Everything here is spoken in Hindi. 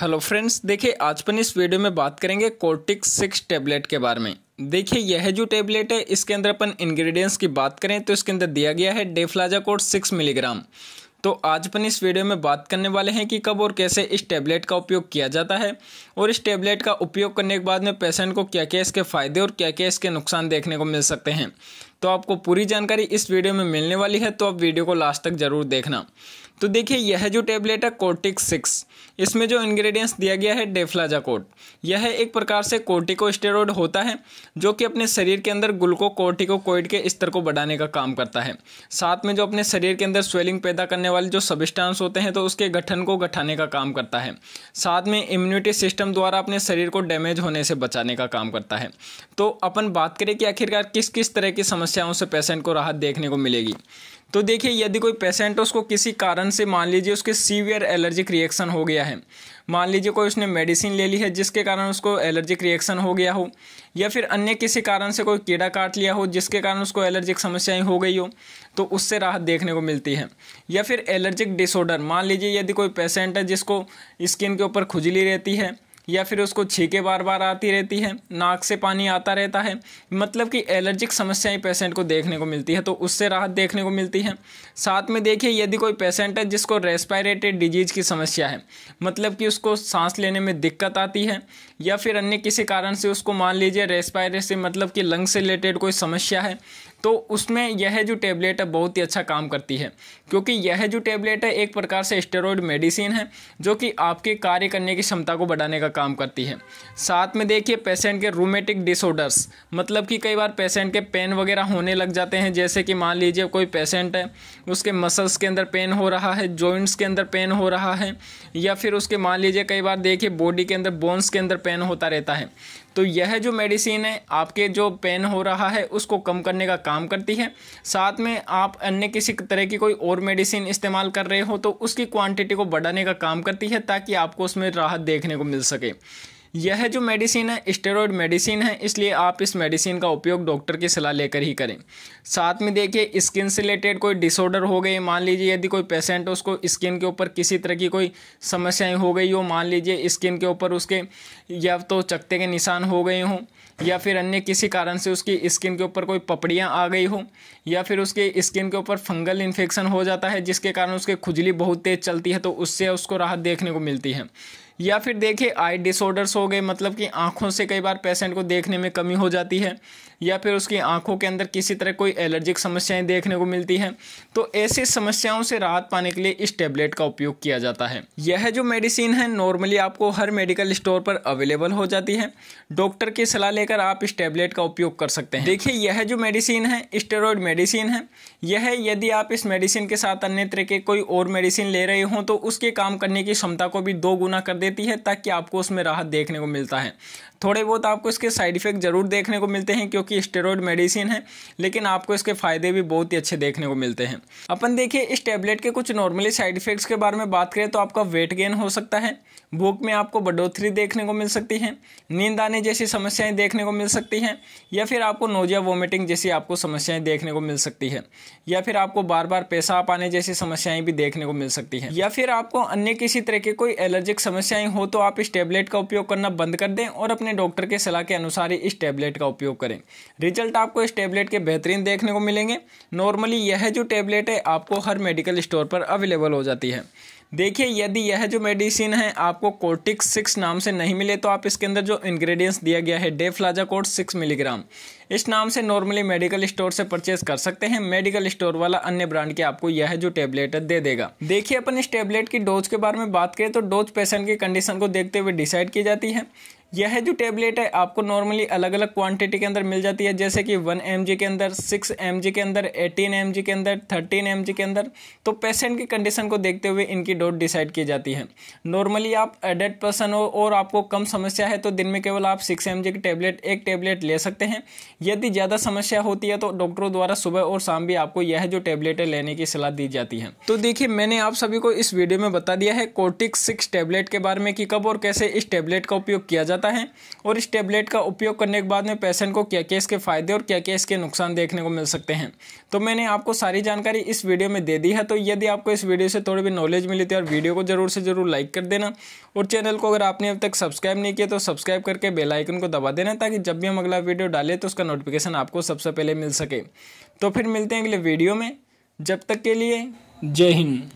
हेलो फ्रेंड्स देखिए आज अपन इस वीडियो में बात करेंगे कोर्टिक सिक्स टेबलेट के बारे में देखिए यह जो टैबलेट है इसके अंदर अपन इंग्रेडिएंट्स की बात करें तो इसके अंदर दिया गया है डेफ्लाजा कोड सिक्स मिलीग्राम तो आज अपन इस वीडियो में बात करने वाले हैं कि कब और कैसे इस टेबलेट का उपयोग किया जाता है और इस टेबलेट का उपयोग करने के बाद में पेशेंट को क्या क्या इसके फ़ायदे और क्या क्या इसके नुकसान देखने को मिल सकते हैं तो आपको पूरी जानकारी इस वीडियो में मिलने वाली है तो आप वीडियो को लास्ट तक ज़रूर देखना तो देखिए यह जो टेबलेट है कोर्टिक सिक्स इसमें जो इंग्रेडिएंट्स दिया गया है डेफ्लाजाकोट यह एक प्रकार से कोर्टिकोस्टेरॉइड होता है जो कि अपने शरीर के अंदर ग्लूकोकोर्टिकोकोइड के स्तर को बढ़ाने का काम करता है साथ में जो अपने शरीर के अंदर स्वेलिंग पैदा करने वाले जो सबिस्टांस होते हैं तो उसके गठन को गठाने का काम करता है साथ में इम्यूनिटी सिस्टम द्वारा अपने शरीर को डैमेज होने से बचाने का काम करता है तो अपन बात करें कि आखिरकार किस किस तरह की समस्याओं से पेशेंट को राहत देखने को मिलेगी तो देखिए यदि कोई पेशेंट उसको किसी कारण से मान लीजिए उसके सीवियर एलर्जिक रिएक्शन हो गया है मान लीजिए कोई उसने मेडिसिन ले ली है जिसके कारण उसको एलर्जिक रिएक्शन हो गया हो या फिर अन्य किसी कारण से कोई कीड़ा काट लिया हो जिसके कारण उसको एलर्जिक समस्याएं हो गई हो तो उससे राहत देखने को मिलती है या फिर एलर्जिक डिसऑर्डर मान लीजिए यदि कोई पेशेंट है जिसको स्किन के ऊपर खुजली रहती है या फिर उसको छीके बार बार आती रहती है नाक से पानी आता रहता है मतलब कि एलर्जिक समस्याएं पेशेंट को देखने को मिलती है तो उससे राहत देखने को मिलती है साथ में देखिए यदि कोई पेशेंट है जिसको रेस्पायरेटरी डिजीज़ की समस्या है मतलब कि उसको सांस लेने में दिक्कत आती है या फिर अन्य किसी कारण से उसको मान लीजिए रेस्पायरे मतलब कि लंग से रिलेटेड कोई समस्या है तो उसमें यह जो टेबलेट है बहुत ही अच्छा काम करती है क्योंकि यह जो टेबलेट है एक प्रकार से स्टेरॉयड मेडिसिन है जो कि आपके कार्य करने की क्षमता को बढ़ाने का काम करती है साथ में देखिए पेशेंट के रूमेटिक डिसऑर्डर्स मतलब कि कई बार पेशेंट के पेन वगैरह होने लग जाते हैं जैसे कि मान लीजिए कोई पेशेंट है उसके मसल्स के अंदर पेन हो रहा है जॉइंट्स के अंदर पेन हो रहा है या फिर उसके मान लीजिए कई बार देखिए बॉडी के अंदर बोन्स के अंदर पेन होता रहता है तो यह जो मेडिसिन है आपके जो पेन हो रहा है उसको कम करने का काम करती है साथ में आप अन्य किसी तरह की कोई और मेडिसिन इस्तेमाल कर रहे हो तो उसकी क्वांटिटी को बढ़ाने का काम करती है ताकि आपको उसमें राहत देखने को मिल सके यह जो मेडिसिन है स्टेरॉयड मेडिसिन है इसलिए आप इस मेडिसिन का उपयोग डॉक्टर की सलाह लेकर ही करें साथ में देखिए स्किन से रिलेटेड कोई डिसऑर्डर हो गई मान लीजिए यदि कोई पेशेंट उसको स्किन के ऊपर किसी तरह की कोई समस्याएं हो गई हो मान लीजिए स्किन के ऊपर उसके या तो चकते के निशान हो गए हों या फिर अन्य किसी कारण से उसकी स्किन के ऊपर कोई पपड़ियाँ आ गई हो या फिर उसके स्किन के ऊपर फंगल इन्फेक्शन हो जाता है जिसके कारण उसके खुजली बहुत तेज़ चलती है तो उससे उसको राहत देखने को मिलती है या फिर देखिए आई डिसऑर्डर्स हो गए मतलब कि आँखों से कई बार पेशेंट को देखने में कमी हो जाती है या फिर उसकी आँखों के अंदर किसी तरह कोई एलर्जिक समस्याएं देखने को मिलती हैं तो ऐसी समस्याओं से राहत पाने के लिए इस टेबलेट का उपयोग किया जाता है यह जो मेडिसिन है नॉर्मली आपको हर मेडिकल स्टोर पर अवेलेबल हो जाती है डॉक्टर की सलाह लेकर आप इस टेबलेट का उपयोग कर सकते हैं देखिए यह जो मेडिसिन है स्टेरॉयड मेडिसिन है यह यदि आप इस मेडिसिन के साथ अन्य तरह के कोई और मेडिसिन ले रहे हों तो उसके काम करने की क्षमता को भी दो गुना कर दे देती है ताकि आपको उसमें राहत देखने को मिलता है थोड़े बहुत आपको इसके साइड इफ़ेक्ट ज़रूर देखने को मिलते हैं क्योंकि स्टेरॉयड मेडिसिन है लेकिन आपको इसके फ़ायदे भी बहुत ही अच्छे देखने को मिलते हैं अपन देखिए इस टैबलेट के कुछ नॉर्मली साइड इफ़ेक्ट्स के बारे में बात करें तो आपका वेट गेन हो सकता है भूख में आपको बढ़ोतरी देखने को मिल सकती है नींद आने जैसी समस्याएं देखने को मिल सकती हैं या फिर आपको नोजिया वोमिटिंग जैसी आपको समस्याएं देखने को मिल सकती है या फिर आपको बार बार पेशाब आने जैसी समस्याएं भी देखने को मिल सकती हैं या फिर आपको अन्य किसी तरह की कोई एलर्जिक समस्या समस्याएं हो तो आप इस टैबलेट का उपयोग करना बंद कर दें और अपने डॉक्टर के सलाह के अनुसार ही इस टैबलेट का उपयोग करें रिजल्ट आपको इस टैबलेट के बेहतरीन देखने को मिलेंगे नॉर्मली यह जो टैबलेट है आपको हर मेडिकल स्टोर पर अवेलेबल हो जाती है देखिए यदि यह जो मेडिसिन है आपको कोर्टिक सिक्स नाम से नहीं मिले तो आप इसके अंदर जो इंग्रेडिएंट्स दिया गया है डेफ्लाजा कोट सिक्स मिलीग्राम इस नाम से नॉर्मली मेडिकल स्टोर से परचेज कर सकते हैं मेडिकल स्टोर वाला अन्य ब्रांड के आपको यह जो टेबलेट है दे देगा देखिए अपन इस टेबलेट की डोज के बारे में बात करें तो डोज पेशेंट की कंडीशन को देखते हुए डिसाइड की जाती है यह जो टेबलेट है आपको नॉर्मली अलग अलग क्वांटिटी के अंदर मिल जाती है जैसे कि वन एम के अंदर सिक्स एम के अंदर एटीन एम के अंदर थर्टीन एम के अंदर तो पेशेंट की कंडीशन को देखते हुए इनकी डोज डिसाइड की जाती है नॉर्मली आप एडल्ट पर्सन हो और आपको कम समस्या है तो दिन में केवल आप सिक्स एम की टेबलेट एक टेबलेट ले सकते हैं यदि ज़्यादा समस्या होती है तो डॉक्टरों द्वारा सुबह और शाम भी आपको यह जो टेबलेटें लेने की सलाह दी जाती है तो देखिए मैंने आप सभी को इस वीडियो में बता दिया है कोटिक सिक्स टेबलेट के बारे में कि कब और कैसे इस टेबलेट का उपयोग किया जा जाता है और इस टेबलेट का उपयोग करने के बाद में पेशेंट को क्या क्या इसके फ़ायदे और क्या क्या इसके नुकसान देखने को मिल सकते हैं तो मैंने आपको सारी जानकारी इस वीडियो में दे दी है तो यदि आपको इस वीडियो से थोड़ी भी नॉलेज मिली थी तो और वीडियो को ज़रूर से ज़रूर लाइक कर देना और चैनल को अगर आपने अब तक सब्सक्राइब नहीं किया तो सब्सक्राइब करके बेलाइकन को दबा देना ताकि जब भी हम अगला वीडियो डालें तो उसका नोटिफिकेशन आपको सबसे पहले मिल सके तो फिर मिलते हैं अगले वीडियो में जब तक के लिए जय हिंद